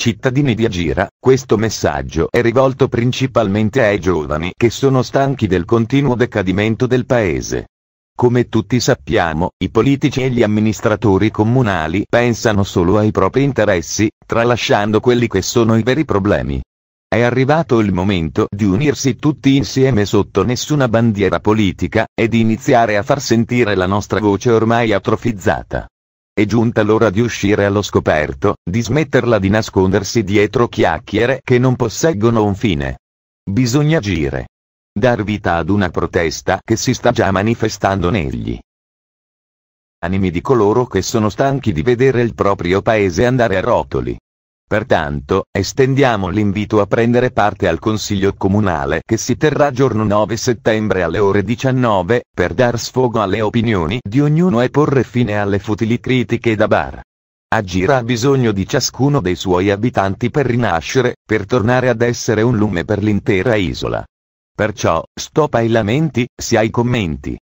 Cittadini di Agira, questo messaggio è rivolto principalmente ai giovani che sono stanchi del continuo decadimento del paese. Come tutti sappiamo, i politici e gli amministratori comunali pensano solo ai propri interessi, tralasciando quelli che sono i veri problemi. È arrivato il momento di unirsi tutti insieme sotto nessuna bandiera politica, e di iniziare a far sentire la nostra voce ormai atrofizzata. È giunta l'ora di uscire allo scoperto, di smetterla di nascondersi dietro chiacchiere che non posseggono un fine. Bisogna agire. Dar vita ad una protesta che si sta già manifestando negli animi di coloro che sono stanchi di vedere il proprio paese andare a rotoli. Pertanto, estendiamo l'invito a prendere parte al Consiglio Comunale che si terrà giorno 9 settembre alle ore 19, per dar sfogo alle opinioni di ognuno e porre fine alle futili critiche da bar. Agira ha bisogno di ciascuno dei suoi abitanti per rinascere, per tornare ad essere un lume per l'intera isola. Perciò, stop ai lamenti, si ai commenti.